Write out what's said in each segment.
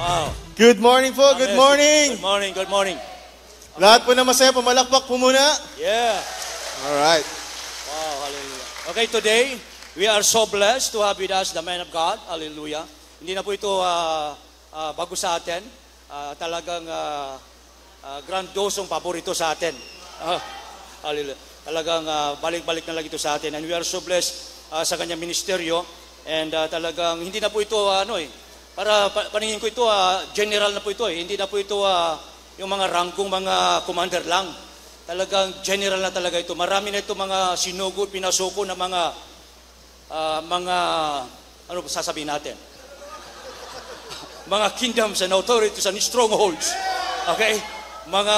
Wow. Good morning po, good morning. Good morning, good morning. Lahat po na masaya, pumalakpak po muna. Yeah. All right. Wow, hallelujah. Okay, today, we are so blessed to have with us the man of God. Hallelujah. Hindi na po ito uh, uh, bago sa atin. Uh, talagang uh, uh, grandosong paborito sa atin. Uh, hallelujah. Talagang uh, balik-balik na lang ito sa atin. And we are so blessed uh, sa kanyang ministeryo. And uh, talagang hindi na po ito uh, ano eh, para pa, paningin ko ito, uh, general na po ito eh. Hindi na po ito uh, yung mga rangkong mga commander lang. Talagang general na talaga ito. Marami na ito mga sinugo, pinasuko na mga uh, mga ano sasabihin natin? mga kingdoms and authorities and strongholds. Okay? Mga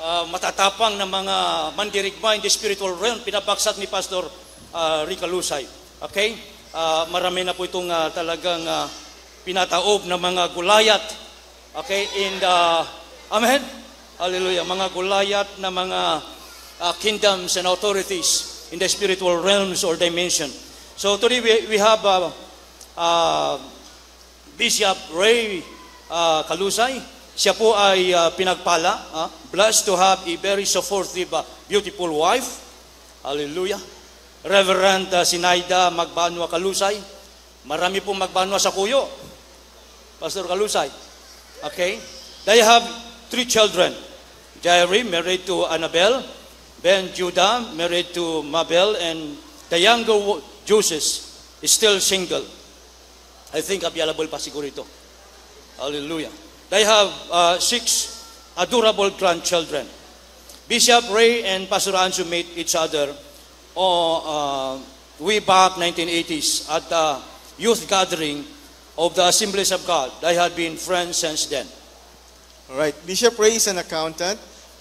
uh, matatapang na mga mandirigma in the spiritual realm, pinabaksat ni Pastor uh, Rica Lusay. Okay? uh, marami na po itong uh, talagang uh, pinataob na mga gulayat. Okay, in the, amen? Hallelujah. Mga gulayat na mga uh, kingdoms and authorities in the spiritual realms or dimension. So today we, we have uh, uh, Bishop Ray uh, Kalusay. Siya po ay uh, pinagpala. Uh, blessed to have a very supportive, uh, beautiful wife. Hallelujah. Reverend uh, Sinaida Magbanwa Kalusay. Marami pong Magbanwa sa kuyo. Pastor Kalusay. Okay? They have three children. Jairi, married to Annabel. Ben Judah, married to Mabel. And the younger Joseph is still single. I think available pa siguro ito. Hallelujah. They have uh, six adorable grandchildren. Bishop Ray and Pastor Ansu meet each other Or uh, way back 1980s at the youth gathering of the Assemblies of God. I had been friends since then. All right. Bishop Ray is an accountant.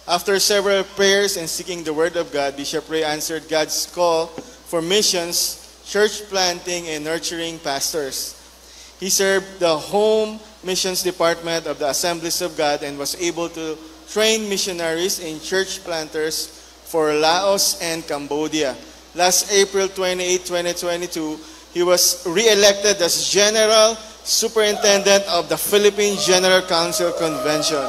After several prayers and seeking the Word of God, Bishop Ray answered God's call for missions, church planting, and nurturing pastors. He served the home missions department of the Assemblies of God and was able to train missionaries and church planters for Laos and Cambodia. Last April 28, 2022, he was re-elected as General Superintendent of the Philippine General Council Convention.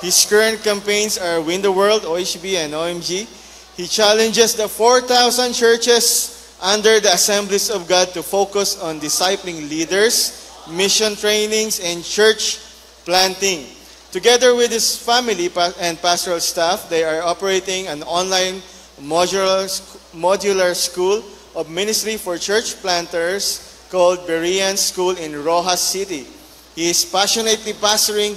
His current campaigns are Win the World, OHB, and OMG. He challenges the 4,000 churches under the Assemblies of God to focus on discipling leaders, mission trainings, and church planting. Together with his family and pastoral staff, they are operating an online modular, school of ministry for church planters called Berean School in Rojas City. He is passionately pastoring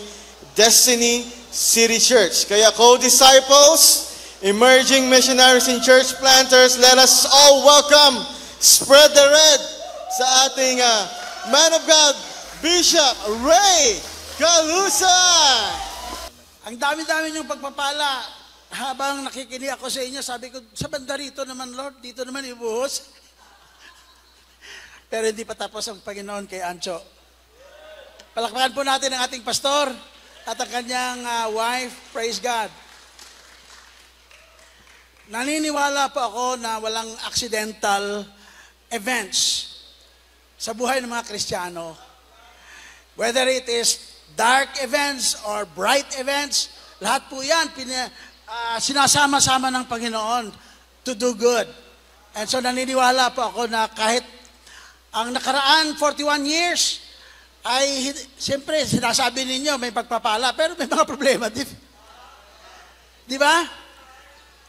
Destiny City Church. Kaya co-disciples, emerging missionaries and church planters, let us all welcome, spread the red sa ating uh, man of God, Bishop Ray Galusa! Ang dami-dami niyong pagpapala. Habang nakikinig ako sa inyo, sabi ko, sa banda rito naman, Lord, dito naman ibuhos. Pero hindi pa tapos ang Panginoon kay Ancho. Palakpakan po natin ang ating pastor at ang kanyang uh, wife. Praise God. Naniniwala po ako na walang accidental events sa buhay ng mga Kristiyano. Whether it is dark events or bright events, lahat po yan pina, uh, sinasama-sama ng Panginoon to do good. And so naniniwala po ako na kahit ang nakaraan 41 years, ay siyempre sinasabi ninyo may pagpapala, pero may mga problema. Di, di ba?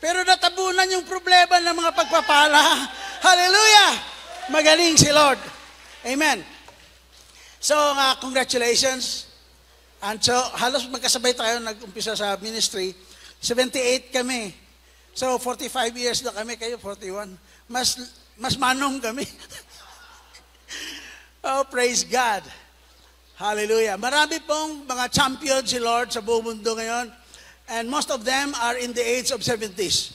Pero natabunan yung problema ng mga pagpapala. Hallelujah! Magaling si Lord. Amen. So, uh, congratulations. And so, halos magkasabay tayo nag-umpisa sa ministry. 78 kami. So, 45 years na kami, kayo 41. Mas, mas manong kami. oh, praise God. Hallelujah. Marami pong mga champion si Lord sa buong mundo ngayon. And most of them are in the age of 70s.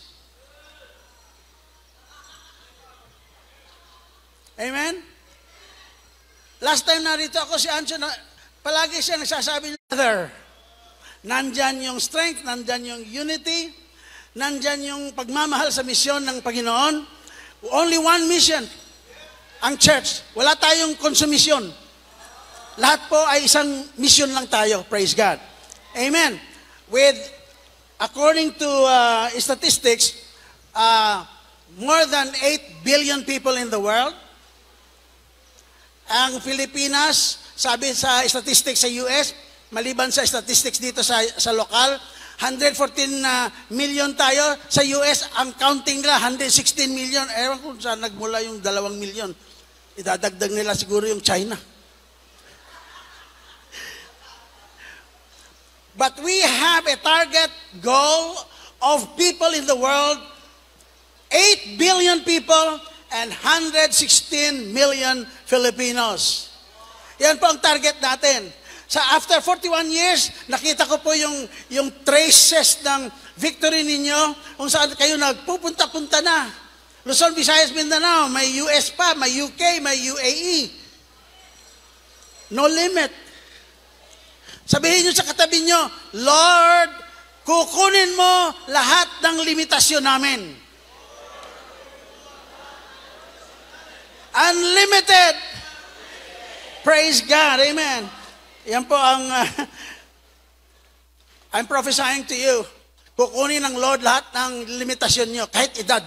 Amen? Last time narito ako si Ancho na Palagi siya nagsasabi, Brother, nandyan yung strength, nandyan yung unity, nandyan yung pagmamahal sa misyon ng Panginoon. Only one mission, ang church. Wala tayong konsumisyon. Lahat po ay isang mission lang tayo, praise God. Amen. With, according to uh, statistics, uh, more than 8 billion people in the world. Ang Pilipinas, sabi sa statistics sa US, maliban sa statistics dito sa, sa lokal, 114 na ah, million tayo. Sa US, ang counting nila, 116 million. Ewan kung saan nagmula yung dalawang million. Idadagdag nila siguro yung China. But we have a target goal of people in the world, 8 billion people and 116 million Filipinos. Yan po ang target natin. Sa after 41 years, nakita ko po yung, yung traces ng victory ninyo kung saan kayo nagpupunta-punta na. Luzon, Visayas, Mindanao, may US pa, may UK, may UAE. No limit. Sabihin nyo sa katabi nyo, Lord, kukunin mo lahat ng limitasyon namin. Unlimited Praise God. Amen. Yan po ang uh, I'm prophesying to you. Kukunin ng Lord lahat ng limitasyon niyo kahit edad.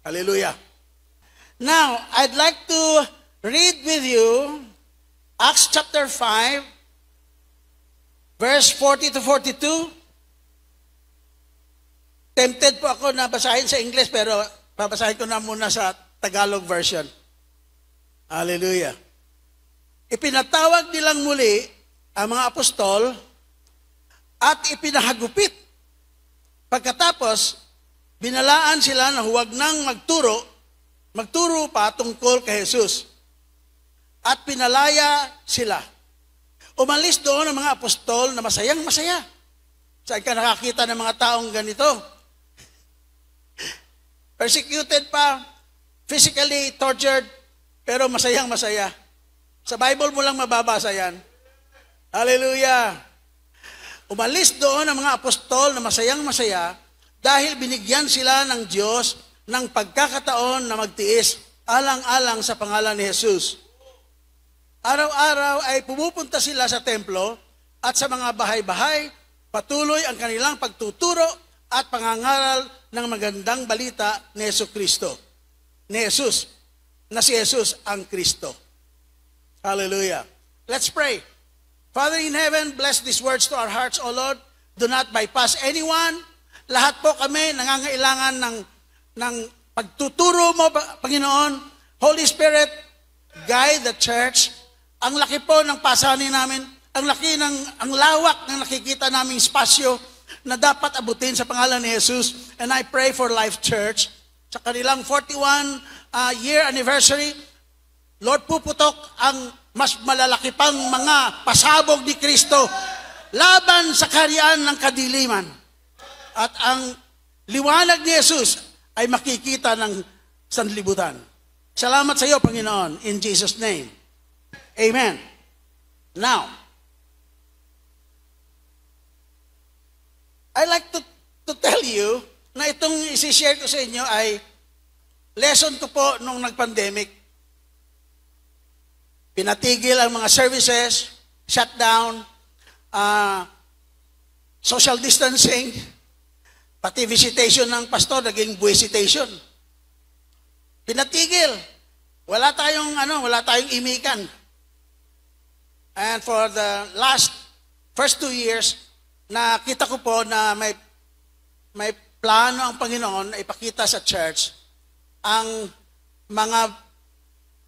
Hallelujah. Now, I'd like to read with you Acts chapter 5, verse 40 to 42. Tempted po ako na basahin sa English, pero babasahin ko na muna sa Tagalog version. Hallelujah. Ipinatawag nilang muli ang mga apostol at ipinahagupit. Pagkatapos, binalaan sila na huwag nang magturo, magturo pa tungkol kay Jesus. At pinalaya sila. Umalis doon ang mga apostol na masayang masaya. Saan ka nakakita ng mga taong ganito? Persecuted pa, physically tortured, pero masayang masaya. Sa Bible mo lang mababasa yan. Hallelujah! Umalis doon ang mga apostol na masayang masaya dahil binigyan sila ng Diyos ng pagkakataon na magtiis alang-alang sa pangalan ni Jesus. Araw-araw ay pumupunta sila sa templo at sa mga bahay-bahay, patuloy ang kanilang pagtuturo at pangangaral ng magandang balita ni Yesu Kristo. Ni Jesus, na si Jesus ang Kristo. Hallelujah. Let's pray. Father in heaven, bless these words to our hearts, O Lord. Do not bypass anyone. Lahat po kami nangangailangan ng, ng pagtuturo mo, Panginoon. Holy Spirit, guide the church. Ang laki po ng pasanin namin. Ang laki ng, ang lawak ng nakikita naming espasyo na dapat abutin sa pangalan ni Jesus. And I pray for Life Church sa kanilang 41 uh, year anniversary. Lord, puputok ang mas malalaki pang mga pasabog ni Kristo laban sa kaharian ng kadiliman. At ang liwanag ni Jesus ay makikita ng sanlibutan. Salamat sa iyo, Panginoon, in Jesus' name. Amen. Now, I like to, to tell you na itong isishare ko sa inyo ay lesson ko po nung nag-pandemic Pinatigil ang mga services, shutdown, uh, ah, social distancing, pati visitation ng pastor, naging visitation. Pinatigil. Wala tayong, ano, wala tayong imikan. And for the last, first two years, nakita ko po na may, may plano ang Panginoon na ipakita sa church ang mga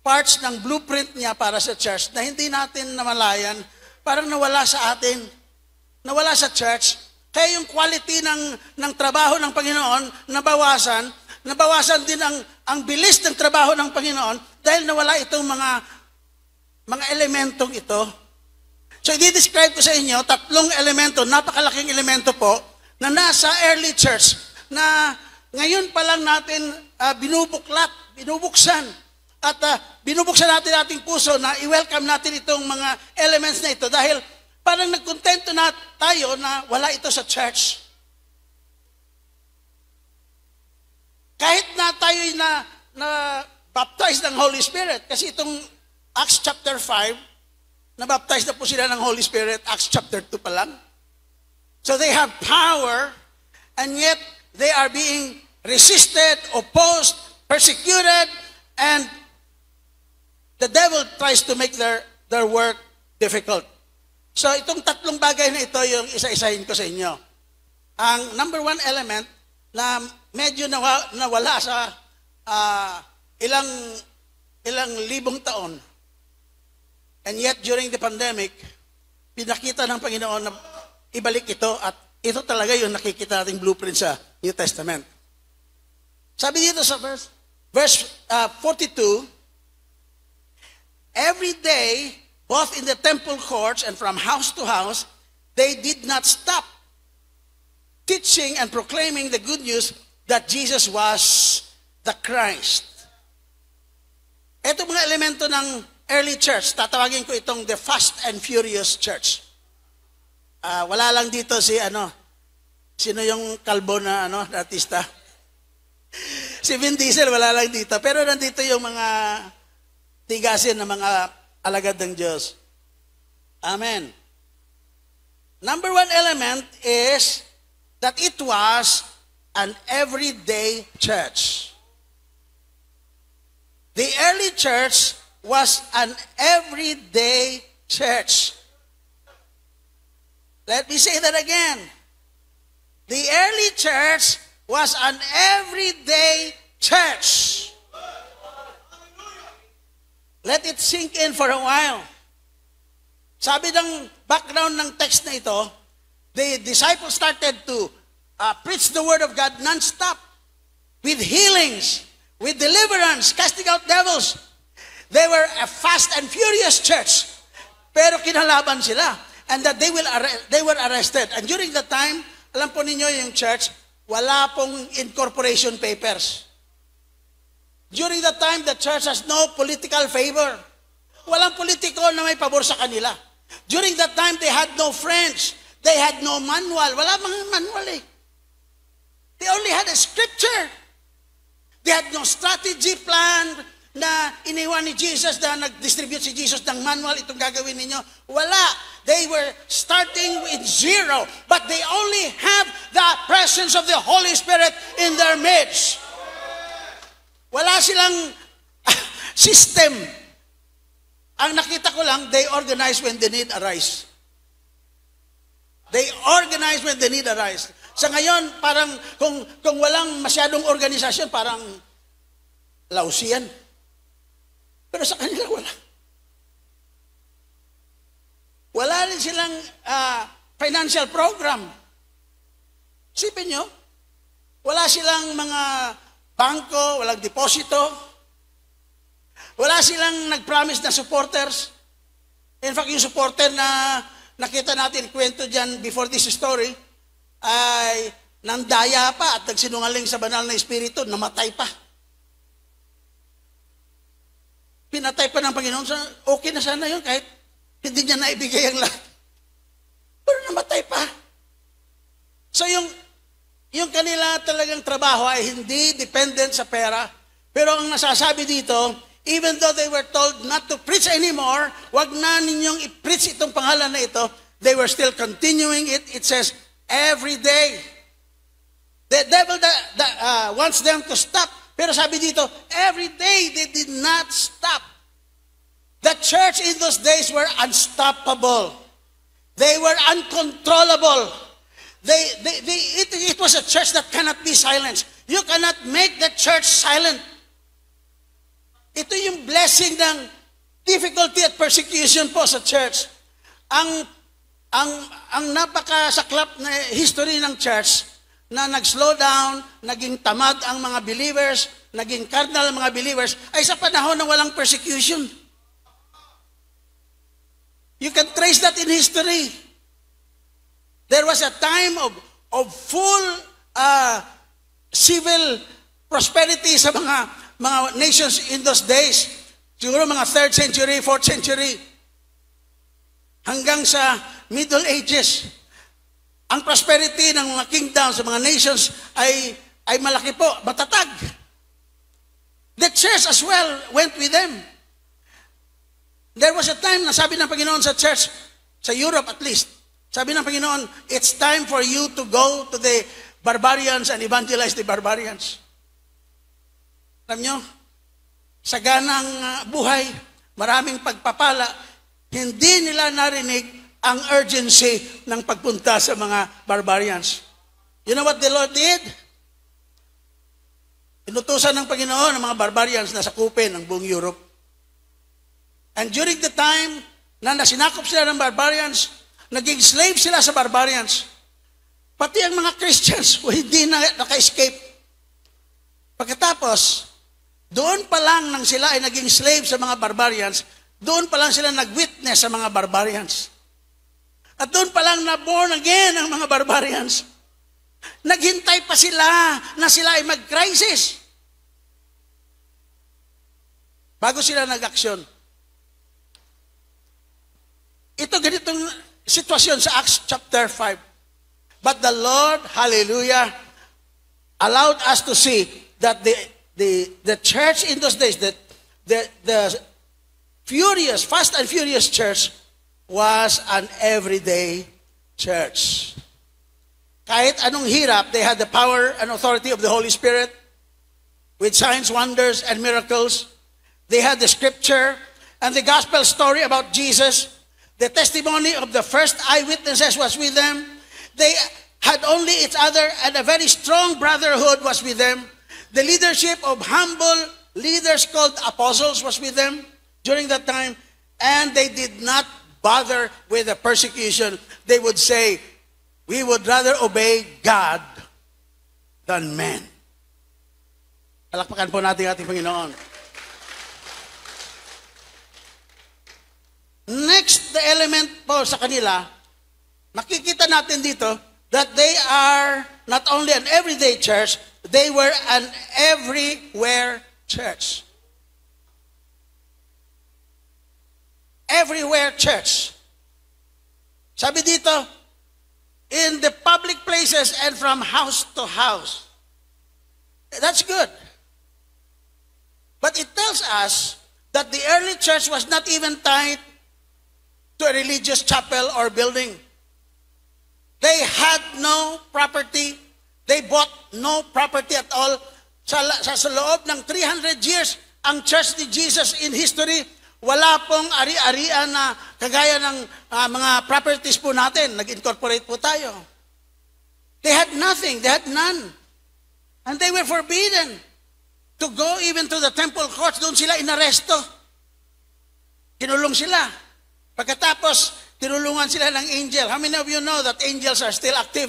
parts ng blueprint niya para sa church na hindi natin namalayan, parang nawala sa atin, nawala sa church. Kaya yung quality ng, ng trabaho ng Panginoon nabawasan, nabawasan din ang, ang bilis ng trabaho ng Panginoon dahil nawala itong mga, mga elementong ito. So, i-describe ko sa inyo tatlong elemento, napakalaking elemento po, na nasa early church, na ngayon pa lang natin uh, binubuklat, binubuksan at uh, binubuksan natin ating puso na i-welcome natin itong mga elements na ito dahil parang nagkontento na tayo na wala ito sa church. Kahit na tayo na, na baptized ng Holy Spirit, kasi itong Acts chapter 5, na-baptized na po sila ng Holy Spirit, Acts chapter 2 pa lang. So they have power, and yet they are being resisted, opposed, persecuted, and The devil tries to make their, their work difficult. So itong tatlong bagay na ito yung isa-isahin ko sa inyo. Ang number one element na medyo nawa, nawala sa uh, ilang ilang libong taon and yet during the pandemic pinakita ng Panginoon na ibalik ito at ito talaga yung nakikita nating blueprint sa New Testament. Sabi dito sa verse verse uh, ah, 42 every day, both in the temple courts and from house to house, they did not stop teaching and proclaiming the good news that Jesus was the Christ. Ito mga elemento ng early church, tatawagin ko itong the fast and furious church. Uh, wala lang dito si ano, sino yung kalbo na ano, artista? si Vin Diesel, wala lang dito. Pero nandito yung mga tigasin ng mga alagad ng Diyos. Amen. Number one element is that it was an everyday church. The early church was an everyday church. Let me say that again. The early church was an everyday church. Let it sink in for a while. Sabi ng background ng text na ito, the disciples started to uh, preach the word of God non-stop with healings, with deliverance, casting out devils. They were a fast and furious church. Pero kinalaban sila. And that they, will they were arrested. And during that time, alam po ninyo yung church, wala pong incorporation papers. During that time, the church has no political favor. Walang politiko na may pabor sa kanila. During that time, they had no friends. They had no manual. Wala mga manual eh. They only had a scripture. They had no strategy plan na iniwan ni Jesus na nag-distribute si Jesus ng manual, itong gagawin ninyo. Wala. They were starting with zero, but they only have the presence of the Holy Spirit in their midst. Wala silang system. Ang nakita ko lang, they organize when the need arise. They organize when the need arise. Sa ngayon, parang kung, kung walang masyadong organisasyon, parang lausian. Pero sa kanila, wala. Wala rin silang uh, financial program. Sipin nyo, wala silang mga bangko, walang deposito. Wala silang nag-promise na supporters. In fact, yung supporter na nakita natin kwento dyan before this story, ay nandaya pa at nagsinungaling sa banal na espiritu, namatay pa. Pinatay pa ng Panginoon. sa okay na sana yun kahit hindi niya naibigay ang lahat. Pero namatay pa. So yung yung kanila talagang trabaho ay hindi dependent sa pera. Pero ang nasasabi dito, even though they were told not to preach anymore, wag na ninyong i-preach itong pangalan na ito, they were still continuing it. It says, every day. The devil that, that, uh, wants them to stop. Pero sabi dito, every day they did not stop. The church in those days were unstoppable. They were uncontrollable. They, they, they, it, it was a church that cannot be silenced. You cannot make the church silent. Ito yung blessing ng difficulty at persecution po sa church. Ang ang ang napakasaklap na history ng church na nag-slow down, naging tamad ang mga believers, naging cardinal ang mga believers, ay sa panahon na walang persecution. You can trace that in history. There was a time of, of full uh, civil prosperity sa mga, mga nations in those days. Siguro mga 3rd century, 4th century. Hanggang sa Middle Ages. Ang prosperity ng mga kingdoms, sa mga nations ay, ay malaki po, matatag. The church as well went with them. There was a time na sabi ng Panginoon sa church, sa Europe at least, sabi ng Panginoon, it's time for you to go to the barbarians and evangelize the barbarians. Alam nyo, sa ganang ah, buhay, maraming pagpapala, hindi nila narinig ang urgency ng pagpunta sa mga barbarians. You know what the Lord did? Inutusan ng Panginoon ang mga barbarians na sakupin ang buong Europe. And during the time na nasinakop sila ng barbarians, Naging slave sila sa barbarians. Pati ang mga Christians, hindi na naka-escape. Pagkatapos, doon pa lang nang sila ay naging slave sa mga barbarians, doon pa lang sila nag-witness sa mga barbarians. At doon pa lang na-born again ang mga barbarians. Naghintay pa sila na sila ay mag-crisis. Bago sila nag-aksyon. Ito ganitong sitwasyon sa Acts chapter 5. But the Lord, hallelujah, allowed us to see that the, the, the church in those days, that the, the furious, fast and furious church was an everyday church. Kahit anong hirap, they had the power and authority of the Holy Spirit with signs, wonders, and miracles. They had the scripture and the gospel story about Jesus The testimony of the first eyewitnesses was with them. They had only each other, and a very strong brotherhood was with them. The leadership of humble leaders called apostles was with them during that time, and they did not bother with the persecution. They would say, We would rather obey God than men. Palakpakan po natin ating Panginoon. Next the element po sa kanila, makikita natin dito that they are not only an everyday church, they were an everywhere church. Everywhere church. Sabi dito, in the public places and from house to house. That's good. But it tells us that the early church was not even tied to a religious chapel or building. They had no property. They bought no property at all. Sa, sa, sa loob ng 300 years, ang Church ni Jesus in history, wala pong ari-arian na kagaya ng uh, mga properties po natin. Nag-incorporate po tayo. They had nothing. They had none. And they were forbidden to go even to the temple courts. Doon sila inaresto. Kinulong sila. Pagkatapos, tinulungan sila ng angel. How many of you know that angels are still active?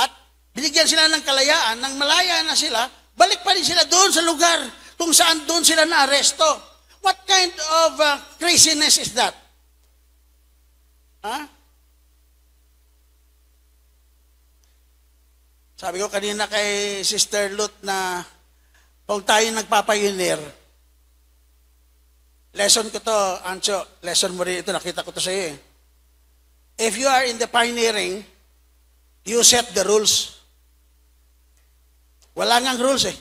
At binigyan sila ng kalayaan, nang malaya na sila, balik pa rin sila doon sa lugar kung saan doon sila naaresto. What kind of uh, craziness is that? Ha? Huh? Sabi ko kanina kay Sister Lut na pag tayo nagpapayunir, Lesson ko to, Ancho. Lesson mo rin ito. Nakita ko to sa iyo eh. If you are in the pioneering, you set the rules. Wala ngang rules eh.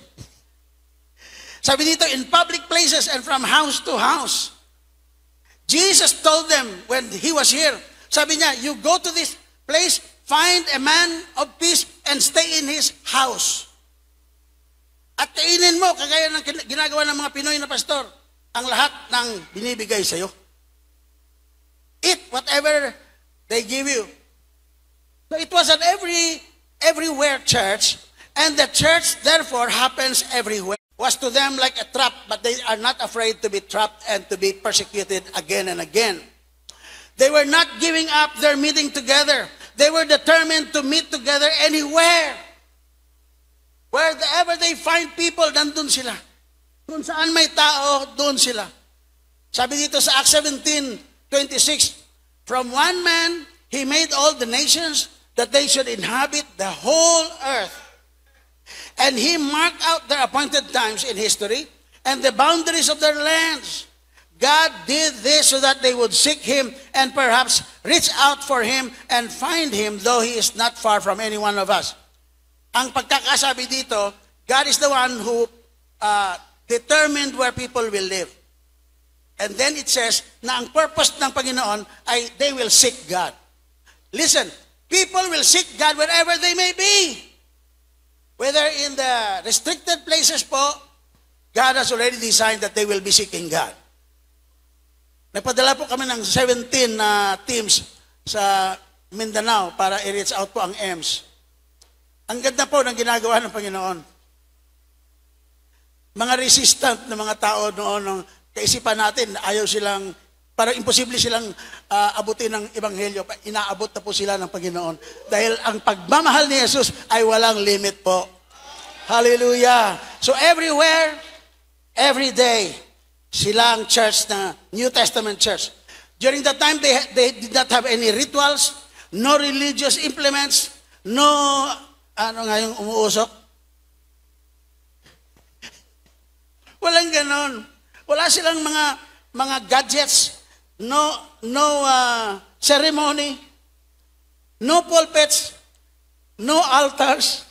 Sabi dito, in public places and from house to house. Jesus told them when he was here, sabi niya, you go to this place, find a man of peace and stay in his house. At kainin mo, kagaya ng ginagawa ng mga Pinoy na pastor ang lahat ng binibigay sa'yo. Eat whatever they give you. So it was an every, everywhere church, and the church therefore happens everywhere. Was to them like a trap, but they are not afraid to be trapped and to be persecuted again and again. They were not giving up their meeting together. They were determined to meet together anywhere. Wherever they find people, nandun sila. Kung saan may tao, doon sila. Sabi dito sa Acts 17:26, From one man, he made all the nations that they should inhabit the whole earth. And he marked out their appointed times in history and the boundaries of their lands. God did this so that they would seek him and perhaps reach out for him and find him, though he is not far from any one of us. Ang pagkakasabi dito, God is the one who uh, determined where people will live. And then it says na ang purpose ng Panginoon ay they will seek God. Listen, people will seek God wherever they may be. Whether in the restricted places po, God has already designed that they will be seeking God. Nagpadala po kami ng 17 na uh, teams sa Mindanao para i-reach out po ang EMS. Ang ganda po ng ginagawa ng Panginoon mga resistant na mga tao noon, ng kaisipan natin, ayaw silang, parang imposible silang uh, abutin ng Ebanghelyo. Inaabot na po sila ng Panginoon. Dahil ang pagmamahal ni Jesus ay walang limit po. Hallelujah! So everywhere, every day, sila ang church na New Testament church. During that time, they, they did not have any rituals, no religious implements, no, ano nga yung umuusok? Walang ganon. Wala silang mga mga gadgets, no no uh, ceremony, no pulpits, no altars.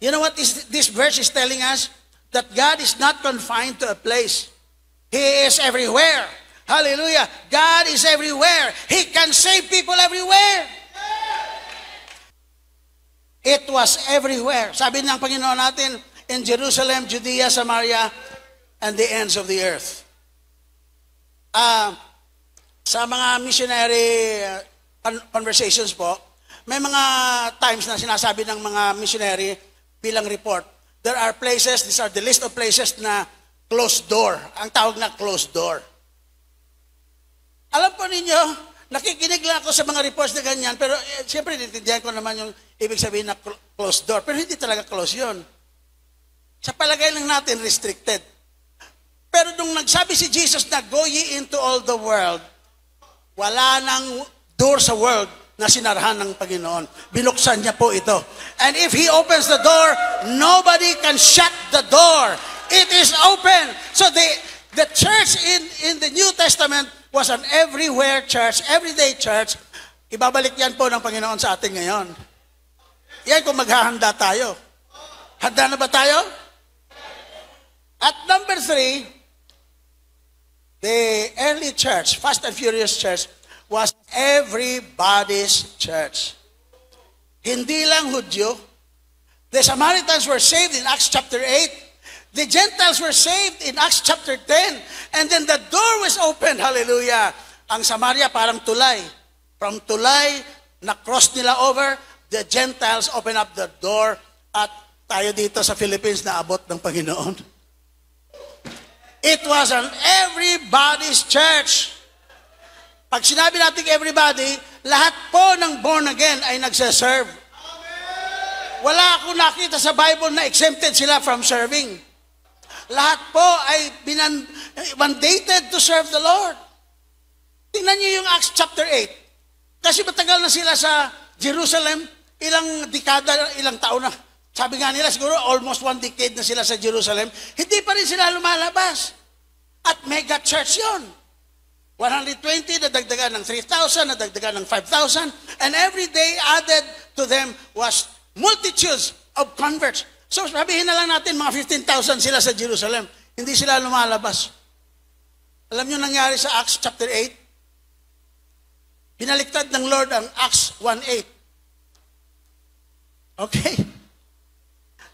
You know what this, this verse is telling us? That God is not confined to a place. He is everywhere. Hallelujah. God is everywhere. He can save people everywhere. It was everywhere. Sabi ng Panginoon natin, in Jerusalem, Judea, Samaria, and the ends of the earth. Uh, sa mga missionary ah, conversations po, may mga times na sinasabi ng mga missionary bilang report, there are places, these are the list of places na closed door. Ang tawag na closed door. Alam po ninyo, nakikinig lang ako sa mga reports na ganyan, pero eh, siyempre, nitindihan ko naman yung ibig sabihin na cl- closed door. Pero hindi talaga closed yun. Sa palagay lang natin, restricted. Pero nung nagsabi si Jesus na go ye into all the world, wala nang door sa world na sinarahan ng Panginoon. Binuksan niya po ito. And if He opens the door, nobody can shut the door. It is open. So the, the church in, in the New Testament was an everywhere church, everyday church. Ibabalik yan po ng Panginoon sa atin ngayon. Yan kung maghahanda tayo. Handa na ba tayo? At number three, the early church, Fast and Furious Church, was everybody's church. Hindi lang Hudyo. The Samaritans were saved in Acts chapter 8. The Gentiles were saved in Acts chapter 10. And then the door was opened. Hallelujah. Ang Samaria parang tulay. From tulay, na-cross nila over, the Gentiles open up the door at tayo dito sa Philippines na abot ng Panginoon. It was an everybody's church. Pag sinabi natin everybody, lahat po ng born again ay nagsaserve. Wala akong nakita sa Bible na exempted sila from serving. Lahat po ay binan, mandated to serve the Lord. Tingnan niyo yung Acts chapter 8. Kasi matagal na sila sa Jerusalem, ilang dekada, ilang taon na. Sabi nga nila, siguro almost one decade na sila sa Jerusalem, hindi pa rin sila lumalabas. At mega church yon. 120, nadagdagan ng 3,000, nadagdagan ng 5,000, and every day added to them was multitudes of converts. So sabihin na lang natin, mga 15,000 sila sa Jerusalem. Hindi sila lumalabas. Alam nyo nangyari sa Acts chapter 8? Binaliktad ng Lord ang Acts 1.8. Okay?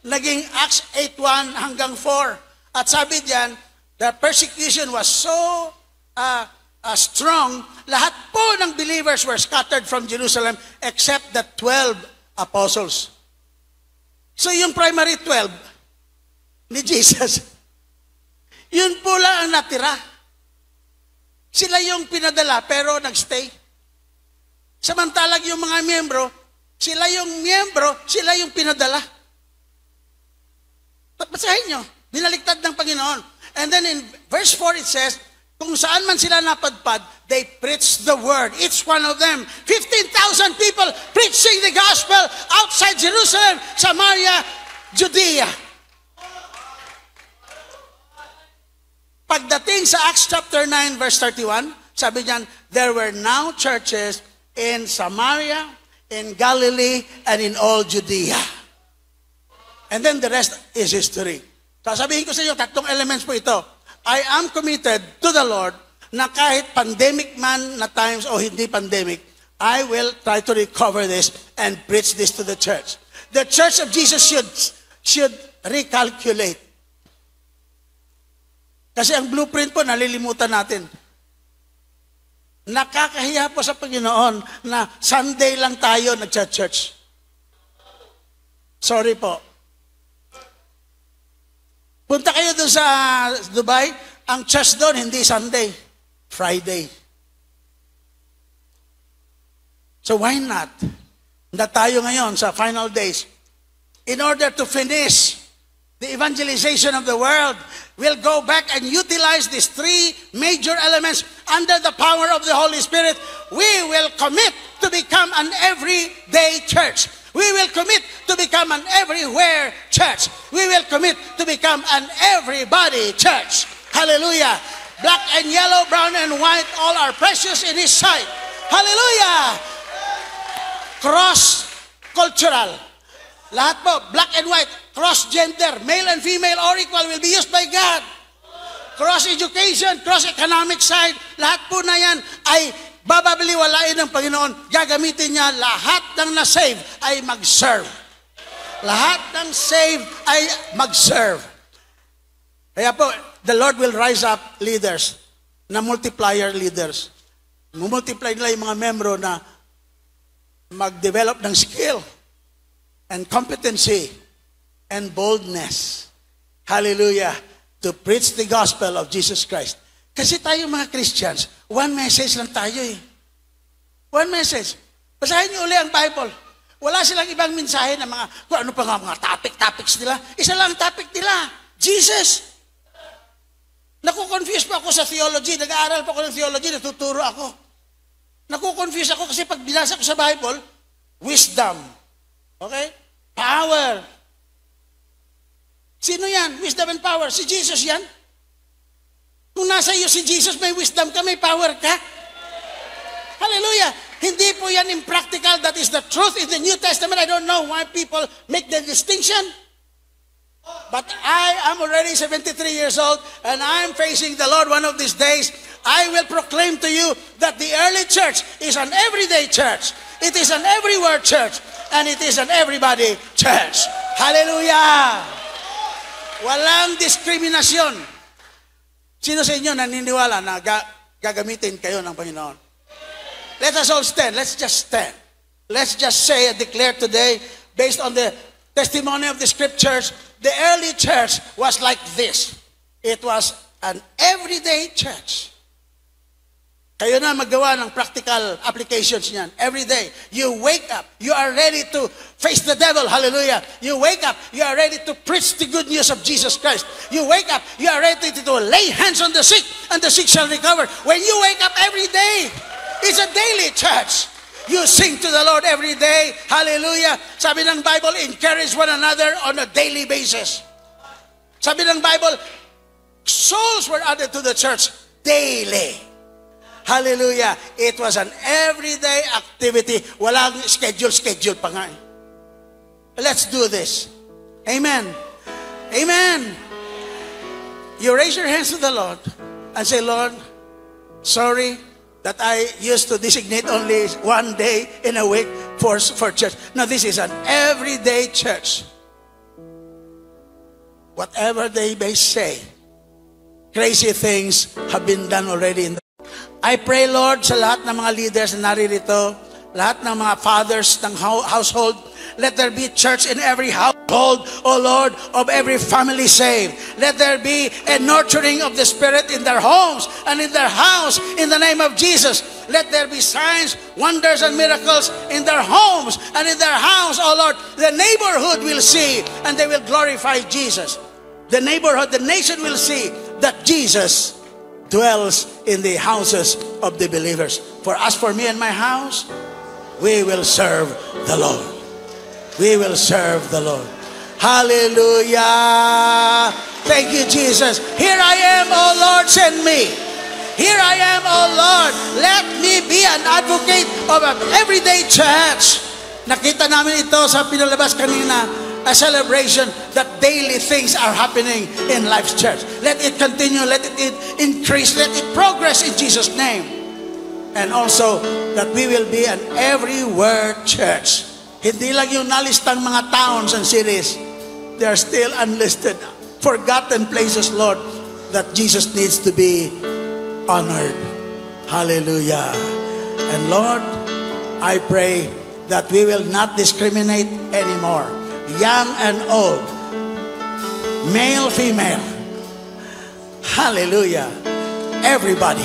naging Acts 8.1 hanggang 4. At sabi diyan, the persecution was so uh, uh, strong, lahat po ng believers were scattered from Jerusalem except the 12 apostles. So yung primary 12 ni Jesus, yun po lang ang natira. Sila yung pinadala pero nagstay. Samantalang yung mga miyembro, sila yung miyembro, sila yung pinadala. Basahin nyo. Binaligtad ng Panginoon. And then in verse 4 it says, kung saan man sila napadpad, they preached the word. It's one of them, 15,000 people preaching the gospel outside Jerusalem, Samaria, Judea. Pagdating sa Acts chapter 9 verse 31, sabi niyan, there were now churches in Samaria, in Galilee, and in all Judea. And then the rest is history. Sasabihin ko sa inyo, tatlong elements po ito. I am committed to the Lord na kahit pandemic man na times o hindi pandemic, I will try to recover this and preach this to the church. The church of Jesus should, should recalculate. Kasi ang blueprint po, nalilimutan natin. Nakakahiya po sa Panginoon na Sunday lang tayo nagcha-church. Sorry po. Punta kayo doon sa Dubai, ang church doon hindi Sunday, Friday. So why not? Na tayo ngayon sa final days. In order to finish the evangelization of the world, we'll go back and utilize these three major elements under the power of the Holy Spirit. We will commit to become an everyday church. We will commit to become an everywhere church. We will commit to become an everybody church. Hallelujah. Black and yellow, brown and white, all are precious in His sight. Hallelujah. Cross-cultural. Lahat po, black and white, cross-gender, male and female or equal will be used by God. Cross-education, cross-economic side, lahat po na yan ay bababaliwalain ng Panginoon, gagamitin niya lahat ng na-save ay mag-serve. Lahat ng save ay mag-serve. Kaya po, the Lord will rise up leaders, na multiplier leaders. Mumultiply nila yung mga membro na mag-develop ng skill and competency and boldness. Hallelujah. To preach the gospel of Jesus Christ. Kasi tayo mga Christians, one message lang tayo eh. One message. Basahin niyo uli ang Bible. Wala silang ibang mensahe na mga, kung ano pa nga mga topic-topics nila. Isa lang topic nila, Jesus. Naku-confuse pa ako sa theology. Nag-aaral pa ako ng theology, natuturo ako. Naku-confuse ako kasi pag binasa ko sa Bible, wisdom. Okay? Power. Sino yan? Wisdom and power. Si Jesus yan. Kung nasa iyo si Jesus, may wisdom ka, may power ka. Hallelujah. Hindi po yan impractical. That is the truth in the New Testament. I don't know why people make the distinction. But I am already 73 years old and I'm facing the Lord one of these days. I will proclaim to you that the early church is an everyday church. It is an everywhere church and it is an everybody church. Hallelujah! Walang diskriminasyon. Sino sa inyo naniniwala na ga- gagamitin kayo ng Panginoon? Let us all stand. Let's just stand. Let's just say and declare today, based on the testimony of the scriptures, the early church was like this. It was an everyday church. Kayo na magawa ng practical applications niyan. Every day, you wake up, you are ready to face the devil. Hallelujah. You wake up, you are ready to preach the good news of Jesus Christ. You wake up, you are ready to lay hands on the sick, and the sick shall recover. When you wake up every day, it's a daily church. You sing to the Lord every day. Hallelujah. Sabi ng Bible, encourage one another on a daily basis. Sabi ng Bible, souls were added to the church daily. Hallelujah. It was an everyday activity. Walang schedule-schedule pa nga. Eh. Let's do this. Amen. Amen. You raise your hands to the Lord and say, Lord, sorry that I used to designate only one day in a week for, for church. Now, this is an everyday church. Whatever they may say, crazy things have been done already in the I pray, Lord, sa lahat ng mga leaders na naririto, lahat ng mga fathers ng household, let there be church in every household, O Lord, of every family saved. Let there be a nurturing of the Spirit in their homes and in their house in the name of Jesus. Let there be signs, wonders, and miracles in their homes and in their house, O Lord. The neighborhood will see and they will glorify Jesus. The neighborhood, the nation will see that Jesus dwells in the houses of the believers. For as for me and my house, we will serve the Lord. We will serve the Lord. Hallelujah. Thank you, Jesus. Here I am, O Lord, send me. Here I am, O Lord. Let me be an advocate of an everyday church. Nakita namin ito sa pinalabas kanina a celebration that daily things are happening in life's church. Let it continue, let it increase, let it progress in Jesus' name. And also, that we will be an everywhere church. Hindi lang yung nalistang mga towns and cities. They are still unlisted, forgotten places, Lord, that Jesus needs to be honored. Hallelujah. And Lord, I pray that we will not discriminate anymore young and old, male, female. Hallelujah. Everybody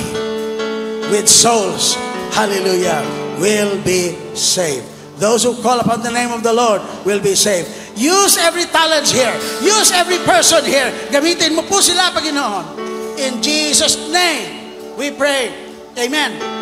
with souls, hallelujah, will be saved. Those who call upon the name of the Lord will be saved. Use every talent here. Use every person here. Gamitin mo po sila, Paginoon. In Jesus' name, we pray. Amen.